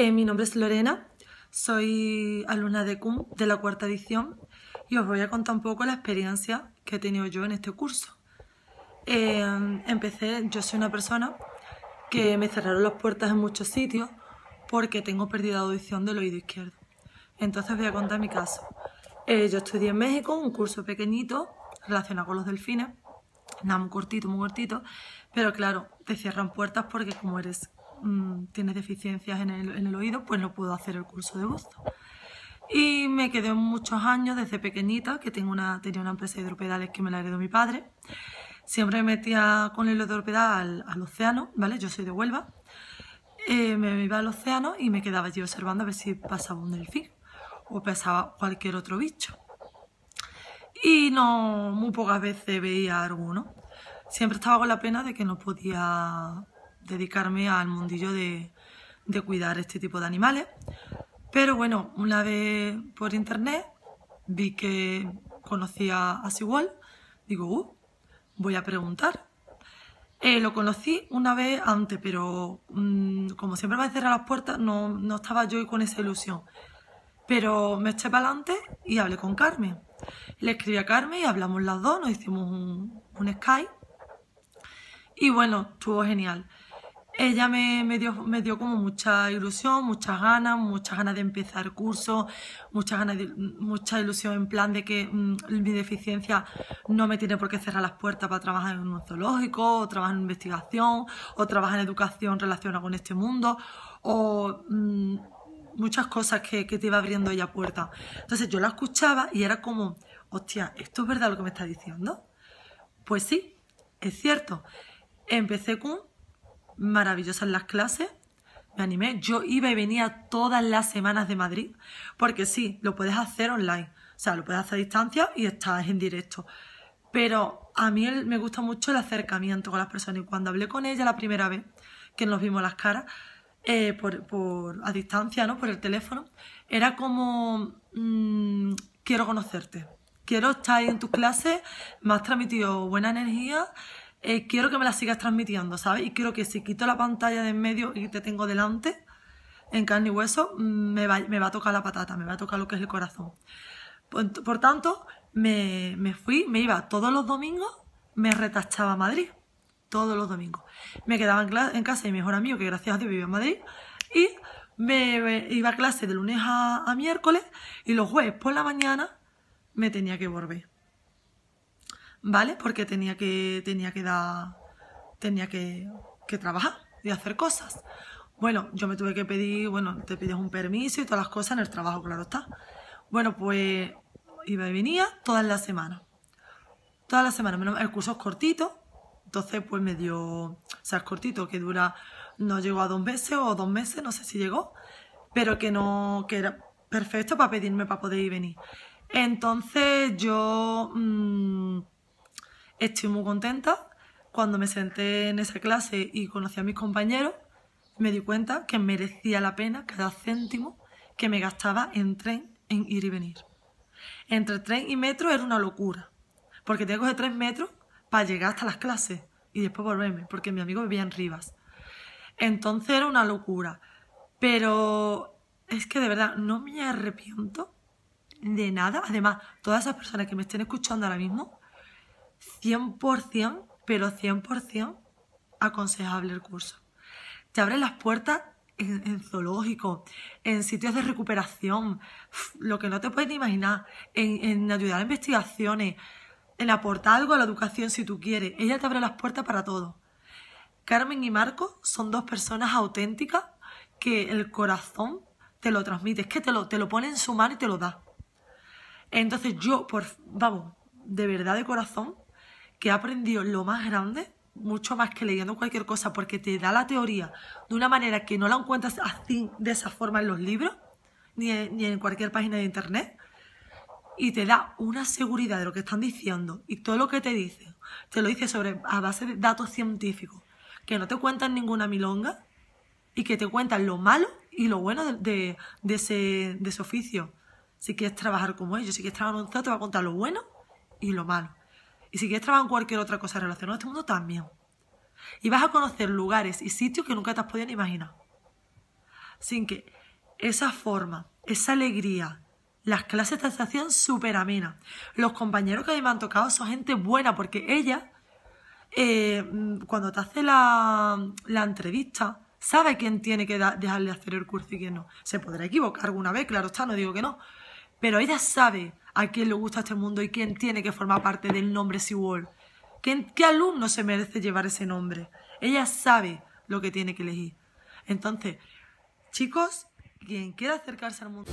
Eh, mi nombre es Lorena, soy alumna de CUM de la cuarta edición y os voy a contar un poco la experiencia que he tenido yo en este curso. Eh, empecé, yo soy una persona que me cerraron las puertas en muchos sitios porque tengo pérdida de audición del oído izquierdo. Entonces voy a contar mi caso. Eh, yo estudié en México un curso pequeñito relacionado con los delfines, nada muy cortito, muy cortito, pero claro, te cierran puertas porque como eres Mm, tiene deficiencias en el, oído, pues no puedo hacer el curso de voz. Y me quedé muchos años desde pequeñita, que una, tenía una empresa de hidropedales que me la heredó mi padre. Siempre me metía con el hidropedal al, océano, ¿vale? Yo soy de Huelva. Eh, me iba al océano y me quedaba allí observando a ver si pasaba un delfín o pasaba cualquier otro bicho. Y no, muy pocas veces veía alguno. Siempre estaba con la pena de que no podía dedicarme al mundillo de, de cuidar este tipo de animales. Pero bueno, una vez por internet vi que conocía a Sigual, digo, uh, voy a preguntar. Eh, lo conocí una vez antes, pero mm, como siempre va a cerrar las puertas, no, estaba yo con esa ilusión. Pero me eché para adelante y hablé con Carmen. Le escribí a Carmen y hablamos las dos, nos hicimos un, un Skype. Y bueno, estuvo genial ella me, me, dio, me dio como mucha ilusión, muchas ganas, muchas ganas de empezar cursos, muchas ganas de, mucha ilusión en plan de que mm, mi deficiencia no me tiene por qué cerrar las puertas para trabajar en un zoológico, o trabajar en investigación, o trabajar en educación relacionada con este mundo, o mm, muchas cosas que, que te iba abriendo ella puerta Entonces yo la escuchaba y era como, hostia, ¿esto es verdad lo que me está diciendo? Pues sí, es cierto. Empecé con maravillosas las clases. Me animé. Yo iba y venía todas las semanas de Madrid. Porque sí, lo puedes hacer online. O sea, lo puedes hacer a distancia y estás en directo. Pero a mí me gusta mucho el acercamiento con las personas. Y cuando hablé con ella la primera vez, que nos vimos las caras, eh, por, a distancia, ¿no? Por el teléfono, era como, mm, quiero conocerte, quiero estar en tus clases, me has transmitido buena energía eh, quiero que me la sigas transmitiendo, ¿sabes? Y quiero que si quito la pantalla de en medio y te tengo delante, en carne y hueso, mm, me va, a tocar la patata, me va a tocar lo que es el corazón. Por, tanto, me, fui, me iba todos los domingos, me retachaba a Madrid, todos los domingos. Me quedaba en, casa de mi mejor amigo, que gracias a Dios vivía en Madrid, y me, iba a clase de lunes a miércoles, y los jueves por la mañana me tenía que volver. ¿vale? Porque tenía que, tenía que dar, tenía que, trabajar y hacer cosas. Bueno, yo me tuve que pedir, bueno, te pides un permiso y todas las cosas en el trabajo, claro está. Bueno, pues iba y venía todas las semanas. Todas las semanas, el curso es cortito, entonces pues me dio, o sea, es cortito, que dura, no llegó a dos meses o dos meses, no sé si llegó, pero que no, que era perfecto para pedirme para poder ir y venir. Entonces yo... Mm, estoy muy contenta. Cuando me senté en esa clase y conocí a mis compañeros, me di cuenta que merecía la pena cada céntimo que me gastaba en tren, en ir y venir. Entre tren y metro era una locura, porque tengo que coger tres metros para llegar hasta las clases y después volverme, porque mi amigo vivía en Rivas. Entonces era una locura. Pero es que de verdad no me arrepiento de nada. Además, todas esas personas que me estén escuchando ahora mismo, 100%, pero 100% aconsejable el curso. Te abre las puertas en, zoológico, en sitios de recuperación, lo que no te puedes imaginar, en, ayudar a investigaciones, en aportar algo a la educación si tú quieres. Ella te abre las puertas para todo. Carmen y Marco son dos personas auténticas que el corazón te lo transmite, es que te lo, te lo pone en su mano y te lo da. Entonces yo, por, vamos, de verdad de corazón, que ha aprendido lo más grande, mucho más que leyendo cualquier cosa, porque te da la teoría de una manera que no la encuentras así, de esa forma en los libros, ni en, cualquier página de internet, y te da una seguridad de lo que están diciendo y todo lo que te dice Te lo dice sobre, a base de datos científicos, que no te cuentan ninguna milonga y que te cuentan lo malo y lo bueno de, ese, de oficio. Si quieres trabajar como ellos, si quieres trabajar en un te va a contar lo bueno y lo malo. Y si quieres trabajar en cualquier otra cosa relacionada a este mundo, también. Y vas a conocer lugares y sitios que nunca te has podido imaginar. Sin que esa forma, esa alegría, las clases de estación súper amenas. Los compañeros que a mí me han tocado son gente buena porque ella, eh, cuando te hace la, entrevista, sabe quién tiene que dejarle hacer el curso y quién no. Se podrá equivocar alguna vez, claro está, no digo que no, pero ella sabe a quién le gusta este mundo y quién tiene que formar parte del nombre SeaWorld. ¿Qué, ¿Qué alumno se merece llevar ese nombre? Ella sabe lo que tiene que elegir. Entonces, chicos, quien quiera acercarse al mundo...